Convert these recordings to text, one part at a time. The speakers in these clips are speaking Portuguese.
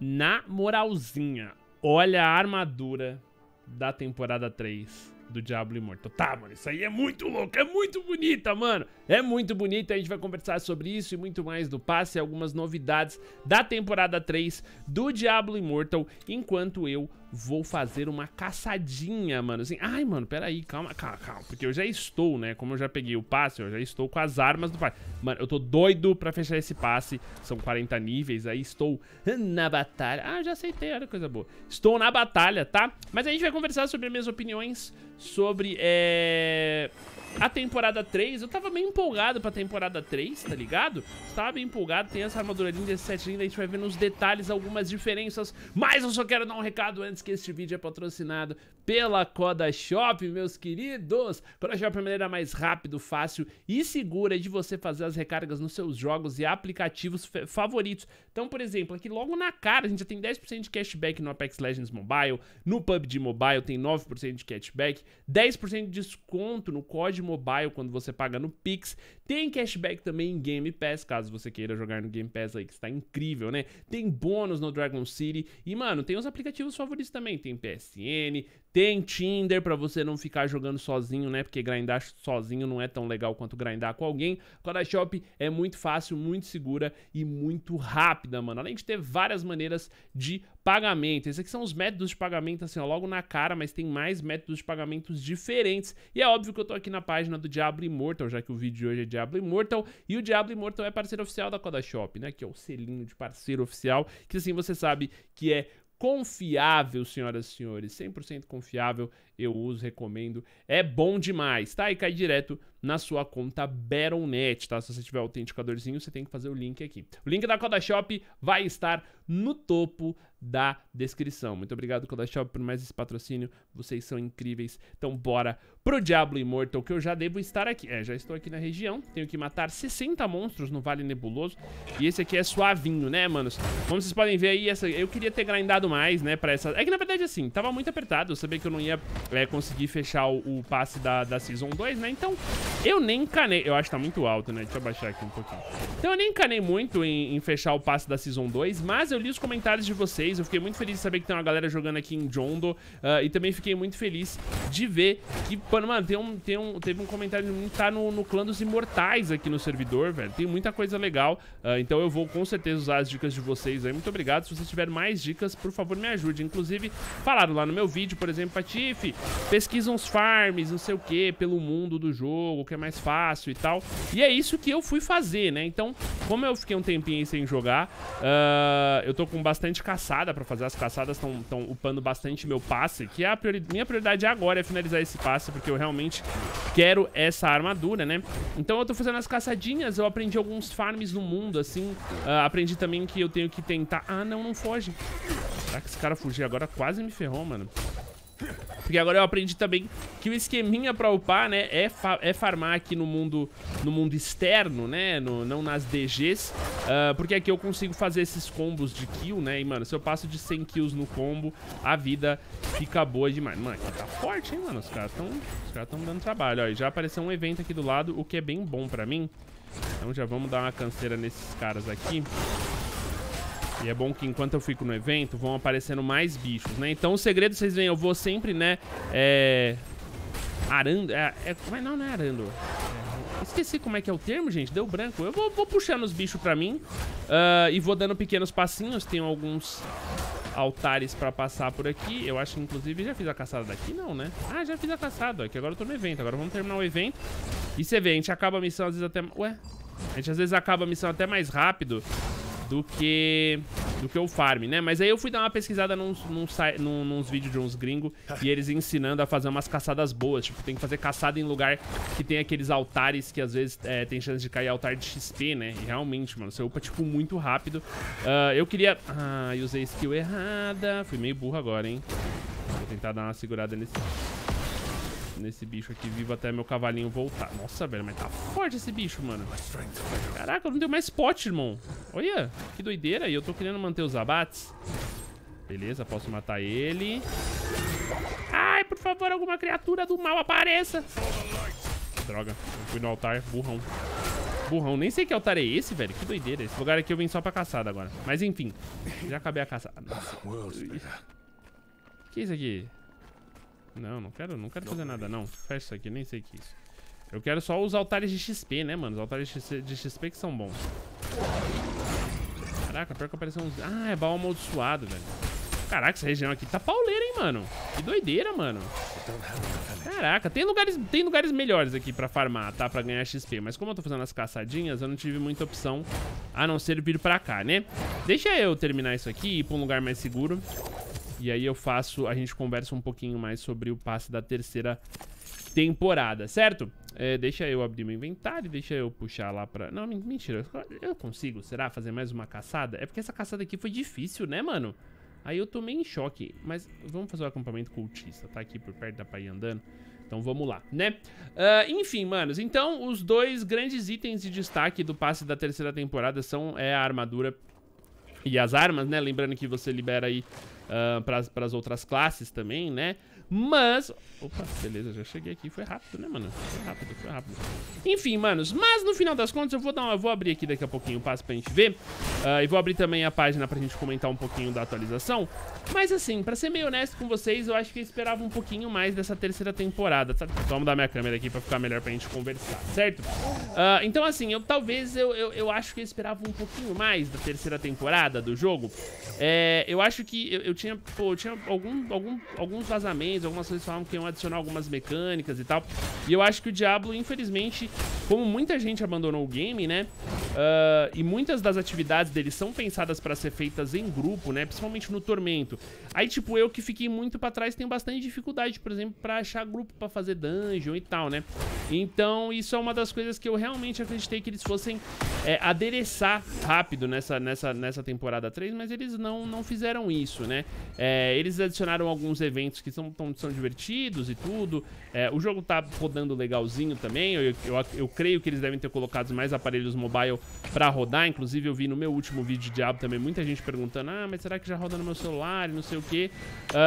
Na moralzinha, olha a armadura da temporada 3 do Diablo Imortal. Tá, mano, isso aí é muito louco, é muito bonita, mano. É muito bonito, a gente vai conversar sobre isso e muito mais do passe, algumas novidades da temporada 3 do Diablo Immortal, enquanto eu vou fazer uma caçadinha, mano. Assim, ai, mano, peraí, calma, calma, calma. Porque eu já estou, né? Como eu já peguei o passe, eu já estou com as armas do passe. Mano, eu tô doido pra fechar esse passe. São 40 níveis, aí estou na batalha. Ah, já aceitei, olha que coisa boa. Estou na batalha, tá? Mas a gente vai conversar sobre minhas opiniões sobre, é a temporada 3, eu tava meio empolgado pra temporada 3, tá ligado? Tava bem empolgado, tem essa armadura linda, esse set linda, a gente vai ver nos detalhes algumas diferenças, mas eu só quero dar um recado antes que este vídeo é patrocinado pela Coda Shop, meus queridos. Coda Shop é a maneira mais rápida, fácil e segura de você fazer as recargas nos seus jogos e aplicativos favoritos. Então, por exemplo, aqui logo na cara a gente já tem 10% de cashback no Apex Legends Mobile, no PUBG Mobile tem 9% de cashback, 10% de desconto no código de mobile quando você paga no Pix. Tem cashback também em Game Pass, caso você queira jogar no Game Pass aí, que está incrível, né? Tem bônus no Dragon City. E, mano, tem os aplicativos favoritos também. Tem PSN, tem Tinder para você não ficar jogando sozinho, né? Porque grindar sozinho não é tão legal quanto grindar com alguém. Coda Shop é muito fácil, muito segura e muito rápida, mano. Além de ter várias maneiras de pagamento. Esses aqui são os métodos de pagamento, assim, ó, logo na cara, mas tem mais métodos de pagamentos diferentes. E é óbvio que eu tô aqui na página do Diablo Immortal, já que o vídeo de hoje é Diablo Immortal. E o Diablo Immortal é parceiro oficial da Coda Shop, né? Que é o selinho de parceiro oficial, que assim você sabe que é confiável, senhoras e senhores. 100% confiável, eu uso, recomendo. É bom demais, tá? E cai direto na sua conta Battle.net, tá? Se você tiver autenticadorzinho, você tem que fazer o link aqui. O link da CodaShop vai estar no topo da descrição. Muito obrigado, CodaShop por mais esse patrocínio. Vocês são incríveis. Então bora pro Diablo Immortal, que eu já devo estar aqui. É, já estou aqui na região. Tenho que matar 60 monstros no Vale Nebuloso. E esse aqui é suavinho, né, manos? Como vocês podem ver aí, essa... eu queria ter grindado mais, né, pra essa... É que, na verdade, assim, tava muito apertado. Eu sabia que eu não ia é, conseguir fechar o, o passe da, da Season 2, né? Então... Eu nem encanei... Eu acho que tá muito alto, né? Deixa eu baixar aqui um pouquinho. Então eu nem encanei muito em, em, fechar o passe da Season 2, mas eu li os comentários de vocês. Eu fiquei muito feliz de saber que tem uma galera jogando aqui em Jondo. Uh, e também fiquei muito feliz de ver que, Panama, tem um, tem um, teve um comentário de mim que tá no, no clã dos imortais aqui no servidor, velho. Tem muita coisa legal. Uh, então eu vou com certeza usar as dicas de vocês aí. Muito obrigado. Se vocês tiverem mais dicas, por favor, me ajude. Inclusive, falaram lá no meu vídeo, por exemplo, Patife, pesquisa uns farms, não sei o que, pelo mundo do jogo jogo, que é mais fácil e tal. E é isso que eu fui fazer, né? Então, como eu fiquei um tempinho sem jogar, uh, eu tô com bastante caçada pra fazer. As caçadas estão upando bastante meu passe, que é a priori minha prioridade agora é finalizar esse passe, porque eu realmente quero essa armadura, né? Então eu tô fazendo as caçadinhas, eu aprendi alguns farms no mundo, assim. Uh, aprendi também que eu tenho que tentar... Ah, não, não foge. Será que esse cara fugir agora quase me ferrou, mano? Porque agora eu aprendi também que o esqueminha pra upar, né, é, fa é farmar aqui no mundo, no mundo externo, né, no, não nas DGs. Uh, ah, porque aqui eu consigo fazer esses combos de kill, né, e, mano, se eu passo de 100 kills no combo, a vida fica boa demais. Mano, aqui tá forte, hein, mano, os caras tão, os caras tão dando trabalho. Ó, e já apareceu um evento aqui do lado, o que é bem bom pra mim. Então já vamos dar uma canseira nesses caras aqui. E é bom que enquanto eu fico no evento, vão aparecendo mais bichos, né? Então o segredo, vocês veem, eu vou sempre, né, é... Arando... É, é... é? não, não é arando. É, esqueci como é que é o termo, gente. Deu branco. Eu vou, vou puxando os bichos pra mim uh, e vou dando pequenos passinhos. tem alguns altares pra passar por aqui. Eu acho, inclusive, já fiz a caçada daqui, não, né? Ah, já fiz a caçada, aqui é agora eu tô no evento. Agora vamos terminar o evento. E você vê, a gente acaba a missão às vezes até... Ué? A gente às vezes acaba a missão até mais rápido do que do que o farm, né? Mas aí eu fui dar uma pesquisada nos, vídeos de uns gringos e eles ensinando a fazer umas caçadas boas. Tipo, tem que fazer caçada em lugar que tem aqueles altares que às vezes é, tem chance de cair altar de XP, né? E realmente, mano, você upa, tipo, muito rápido. Uh, eu queria... Ah, usei skill errada. Fui meio burro agora, hein? Vou tentar dar uma segurada nesse nesse bicho aqui vivo até meu cavalinho voltar. Nossa, velho, mas tá forte esse bicho, mano. Caraca, não deu mais spot, irmão. Olha, que doideira. E eu tô querendo manter os abates. Beleza, posso matar ele. Ai, por favor, alguma criatura do mal apareça. Droga, eu fui no altar, burrão. Burrão, nem sei que altar é esse, velho. Que doideira. Esse lugar aqui eu vim só pra caçada agora. Mas enfim, já acabei a caçada. O que é isso aqui? Não, não quero, não quero fazer nada, não. Fecha isso aqui, nem sei o que é isso. Eu quero só os altares de XP, né, mano? Os altares de XP que são bons. Caraca, pior que apareceu uns... Ah, é baú amaldiçoado, velho. Caraca, essa região aqui tá pauleira, hein, mano? Que doideira, mano. Caraca, tem lugares, tem lugares melhores aqui pra farmar, tá? Pra ganhar XP. Mas como eu tô fazendo as caçadinhas, eu não tive muita opção a não ser vir pra cá, né? Deixa eu terminar isso aqui e ir pra um lugar mais seguro. E aí eu faço, a gente conversa um pouquinho mais sobre o passe da terceira temporada, certo? É, deixa eu abrir meu inventário, deixa eu puxar lá pra... Não, mentira, eu consigo, será? Fazer mais uma caçada? É porque essa caçada aqui foi difícil, né, mano? Aí eu tomei em choque, mas vamos fazer o um acampamento cultista, tá aqui por perto, dá pra ir andando. Então vamos lá, né? Uh, enfim, manos, então os dois grandes itens de destaque do passe da terceira temporada são é, a armadura e as armas, né? Lembrando que você libera aí para as outras classes também, né? Mas... Opa, beleza, já cheguei aqui. Foi rápido, né, mano? Foi rápido, foi rápido. Enfim, manos, mas no final das contas eu vou dar uma... Eu vou abrir aqui daqui a pouquinho o passo pra gente ver. Uh, e vou abrir também a página pra gente comentar um pouquinho da atualização. Mas assim, pra ser meio honesto com vocês, eu acho que eu esperava um pouquinho mais dessa terceira temporada. Tá? vamos dar minha câmera aqui pra ficar melhor pra gente conversar, certo? Uh, então assim, eu talvez eu, eu, eu, acho que eu esperava um pouquinho mais da terceira temporada do jogo. É, eu acho que eu, eu tinha, pô, eu tinha algum, algum, alguns vazamentos algumas pessoas falavam que iam adicionar algumas mecânicas e tal. E eu acho que o Diablo, infelizmente, como muita gente abandonou o game, né? Uh, e muitas das atividades dele são pensadas para ser feitas em grupo, né? Principalmente no Tormento. Aí, tipo, eu que fiquei muito para trás tenho bastante dificuldade, por exemplo, para achar grupo para fazer dungeon e tal, né? Então, isso é uma das coisas que eu realmente acreditei que eles fossem é, adereçar rápido nessa, nessa, nessa temporada 3, mas eles não, não fizeram isso, né? É, eles adicionaram alguns eventos que são, são divertidos e tudo. É, o jogo tá rodando legalzinho também. Eu, eu, eu, creio que eles devem ter colocado mais aparelhos mobile pra rodar. Inclusive, eu vi no meu último vídeo de Diabo também muita gente perguntando: ah, mas será que já roda no meu celular e não sei o que? Uh,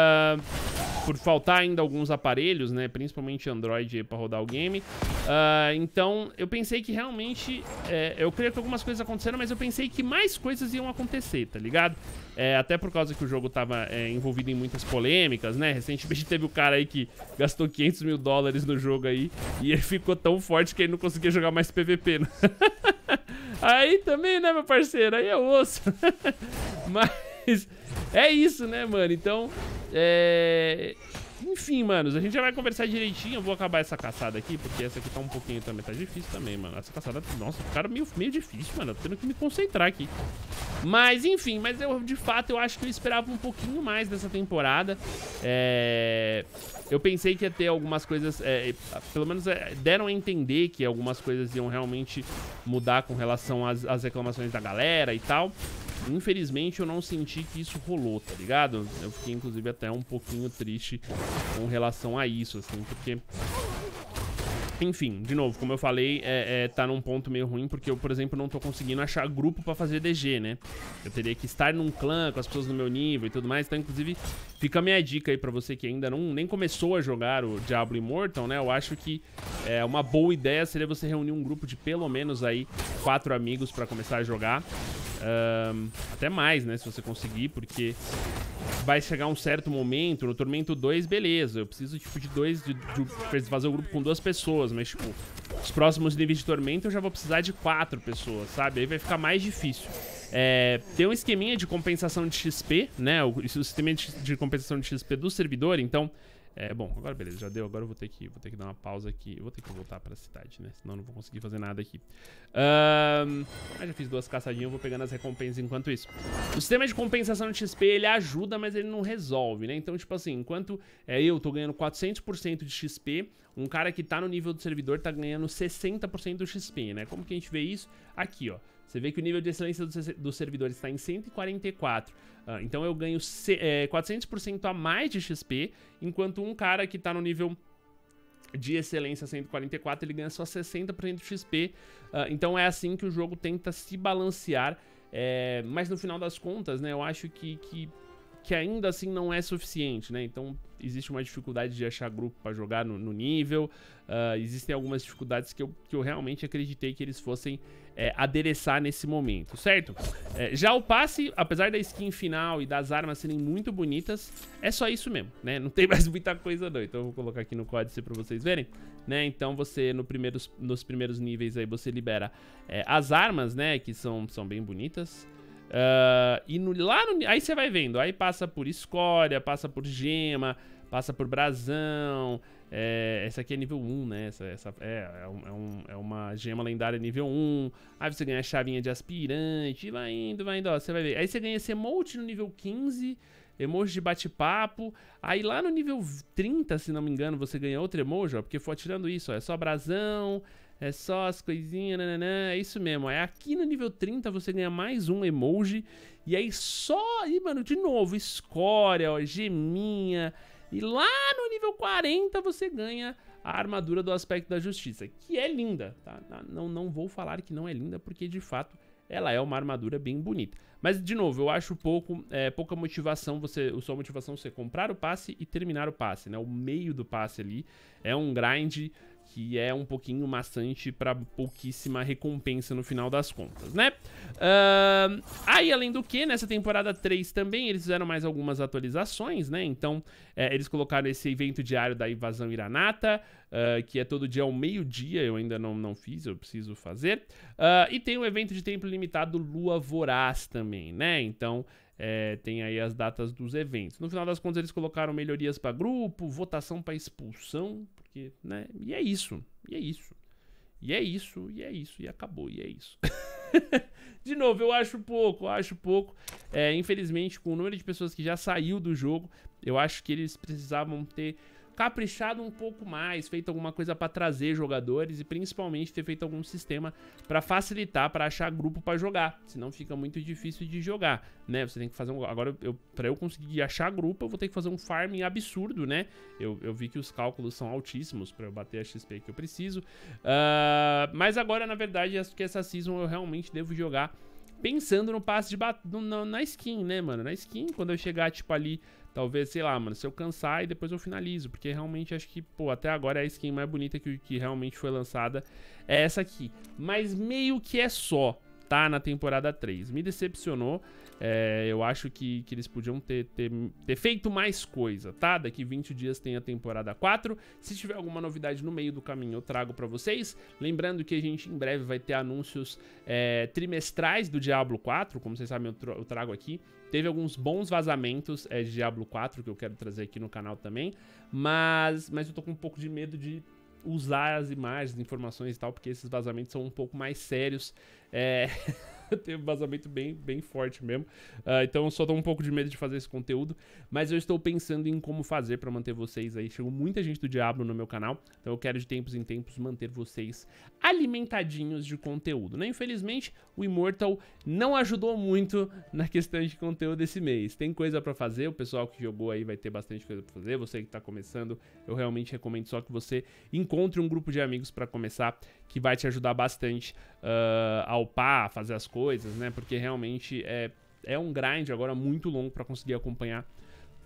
ah, por faltar ainda alguns aparelhos, né? Principalmente Android pra rodar o game. Uh, então, eu pensei que realmente... É, eu creio que algumas coisas aconteceram, mas eu pensei que mais coisas iam acontecer, tá ligado? É, até por causa que o jogo tava é, envolvido em muitas polêmicas, né? Recentemente teve o um cara aí que gastou 500 mil dólares no jogo aí e ele ficou tão forte que ele não conseguia jogar mais PVP. Né? aí também, né, meu parceiro? Aí é osso. mas é isso, né, mano? Então, é... Enfim, manos, a gente já vai conversar direitinho. Eu vou acabar essa caçada aqui, porque essa aqui tá um pouquinho também. Tá difícil também, mano. Essa caçada, nossa, ficaram meio, meio difícil, mano. Eu tô tendo que me concentrar aqui. Mas, enfim, mas eu, de fato, eu acho que eu esperava um pouquinho mais dessa temporada. É... Eu pensei que ia ter algumas coisas, é, pelo menos é, deram a entender que algumas coisas iam realmente mudar com relação às, às reclamações da galera e tal. Infelizmente eu não senti que isso rolou, tá ligado? Eu fiquei inclusive até um pouquinho triste com relação a isso, assim, porque... Enfim, de novo, como eu falei, é, é, tá num ponto meio ruim porque eu, por exemplo, não tô conseguindo achar grupo pra fazer DG, né? Eu teria que estar num clã com as pessoas do meu nível e tudo mais, então inclusive fica a minha dica aí pra você que ainda não, nem começou a jogar o Diablo Immortal, né? Eu acho que é, uma boa ideia seria você reunir um grupo de pelo menos aí quatro amigos pra começar a jogar um, até mais, né? Se você conseguir, porque vai chegar um certo momento, no Tormento 2, beleza. Eu preciso, tipo, de dois. De, de fazer o grupo com duas pessoas, mas, tipo, os próximos níveis de Tormento eu já vou precisar de quatro pessoas, sabe? Aí vai ficar mais difícil. É, tem um esqueminha de compensação de XP, né? O, o sistema de, de compensação de XP do servidor, então é, bom, agora beleza, já deu. Agora eu vou ter que, vou ter que dar uma pausa aqui. Eu vou ter que voltar pra cidade, né? Senão eu não vou conseguir fazer nada aqui. Um, ah, já fiz duas caçadinhas, eu vou pegando as recompensas enquanto isso. O sistema de compensação de XP, ele ajuda, mas ele não resolve, né? Então, tipo assim, enquanto é, eu tô ganhando 400% de XP, um cara que tá no nível do servidor tá ganhando 60% do XP, né? Como que a gente vê isso? Aqui, ó. Você vê que o nível de excelência dos do servidores está em 144. Ah, então eu ganho 400% é, a mais de XP, enquanto um cara que está no nível de excelência 144, ele ganha só 60% de XP. Ah, então é assim que o jogo tenta se balancear. É, mas no final das contas, né, eu acho que, que que ainda assim não é suficiente, né? Então existe uma dificuldade de achar grupo para jogar no, no nível, uh, existem algumas dificuldades que eu, que eu realmente acreditei que eles fossem é, adereçar nesse momento, certo? É, já o passe, apesar da skin final e das armas serem muito bonitas, é só isso mesmo, né? Não tem mais muita coisa não, então eu vou colocar aqui no códice para vocês verem, né? Então você no primeiros, nos primeiros níveis aí você libera é, as armas, né? Que são, são bem bonitas. Uh, e no, lá no, aí você vai vendo, aí passa por escória, passa por gema, passa por brasão. É, essa aqui é nível 1, né? Essa, essa é, é, um, é, é uma gema lendária nível 1. Aí você ganha a chavinha de aspirante, e vai indo, vai indo, ó, você vai ver. Aí você ganha esse emote no nível 15, emoji de bate-papo. Aí lá no nível 30, se não me engano, você ganha outro emoji, ó, porque foi tirando isso, ó, é só brasão, é só as coisinhas, né? é isso mesmo. É aqui no nível 30 você ganha mais um emoji. E aí só, e, mano, de novo, escória, ó, geminha. E lá no nível 40 você ganha a armadura do aspecto da justiça, que é linda, tá? Não, não vou falar que não é linda, porque de fato ela é uma armadura bem bonita. Mas, de novo, eu acho pouco, é, pouca motivação você. Sua motivação você comprar o passe e terminar o passe, né? O meio do passe ali é um grind que é um pouquinho maçante para pouquíssima recompensa no final das contas, né? Uh, aí, além do que, nessa temporada 3 também eles fizeram mais algumas atualizações, né? Então, é, eles colocaram esse evento diário da invasão Iranata, uh, que é todo dia ao meio-dia, eu ainda não, não fiz, eu preciso fazer. Uh, e tem o evento de tempo limitado Lua Voraz também, né? Então, é, tem aí as datas dos eventos. No final das contas, eles colocaram melhorias para grupo, votação para expulsão, porque, né? E é isso. E é isso. E é isso, e é isso, e acabou, e é isso. de novo, eu acho pouco, eu acho pouco. É, infelizmente, com o número de pessoas que já saiu do jogo, eu acho que eles precisavam ter caprichado um pouco mais, feito alguma coisa para trazer jogadores e principalmente ter feito algum sistema para facilitar para achar grupo para jogar, senão fica muito difícil de jogar, né? Você tem que fazer um agora eu para eu conseguir achar grupo, eu vou ter que fazer um farming absurdo, né? Eu, eu vi que os cálculos são altíssimos para eu bater a XP que eu preciso. Uh, mas agora na verdade acho que essa season eu realmente devo jogar pensando no passe de bat... na skin, né, mano? Na skin, quando eu chegar, tipo, ali, talvez, sei lá, mano, se eu cansar e depois eu finalizo. Porque realmente acho que, pô, até agora é a skin mais bonita que, que realmente foi lançada é essa aqui. Mas meio que é só tá na temporada 3. Me decepcionou. É, eu acho que, que eles podiam ter, ter, ter, feito mais coisa, tá? Daqui 20 dias tem a temporada 4. Se tiver alguma novidade no meio do caminho, eu trago para vocês. Lembrando que a gente em breve vai ter anúncios é, trimestrais do Diablo 4. Como vocês sabem, eu, tra eu trago aqui. Teve alguns bons vazamentos é, de Diablo 4 que eu quero trazer aqui no canal também. Mas, mas eu tô com um pouco de medo de usar as imagens, informações e tal, porque esses vazamentos são um pouco mais sérios. É... teve um vazamento bem, bem forte mesmo. Uh, então só tô um pouco de medo de fazer esse conteúdo, mas eu estou pensando em como fazer para manter vocês aí. Chegou muita gente do Diablo no meu canal, então eu quero de tempos em tempos manter vocês alimentadinhos de conteúdo, né? Infelizmente, o Immortal não ajudou muito na questão de conteúdo esse mês. Tem coisa para fazer, o pessoal que jogou aí vai ter bastante coisa para fazer. Você que tá começando, eu realmente recomendo só que você encontre um grupo de amigos para começar, que vai te ajudar bastante uh, a upar, a fazer as coisas coisas, né? Porque realmente é, é um grind agora muito longo para conseguir acompanhar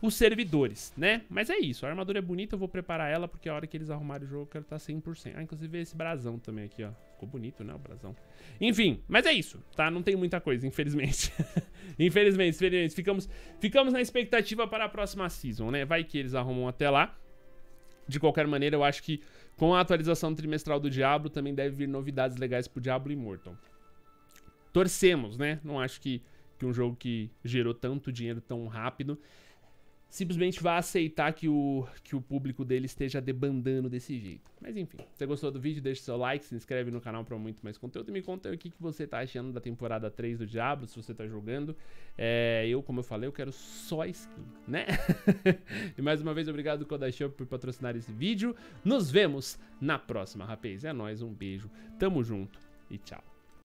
os servidores, né? Mas é isso, a armadura é bonita, eu vou preparar ela porque a hora que eles arrumarem o jogo eu quero tá estar 100%. Ah, inclusive esse brasão também aqui, ó. Ficou bonito, né, o brasão. Enfim, mas é isso, tá? Não tem muita coisa, infelizmente. infelizmente, infelizmente. Ficamos, ficamos na expectativa para a próxima season, né? Vai que eles arrumam até lá. De qualquer maneira, eu acho que com a atualização trimestral do Diablo também deve vir novidades legais pro Diablo Immortal torcemos, né? Não acho que, que um jogo que gerou tanto dinheiro tão rápido simplesmente vá aceitar que o, que o público dele esteja debandando desse jeito. Mas enfim, se você gostou do vídeo, deixa seu like, se inscreve no canal para muito mais conteúdo e me conta o que, que você tá achando da temporada 3 do Diablo, se você tá jogando. É, eu, como eu falei, eu quero só skin, né? e mais uma vez, obrigado Koda Shop por patrocinar esse vídeo. Nos vemos na próxima, rapaz. É nóis, um beijo, tamo junto e tchau.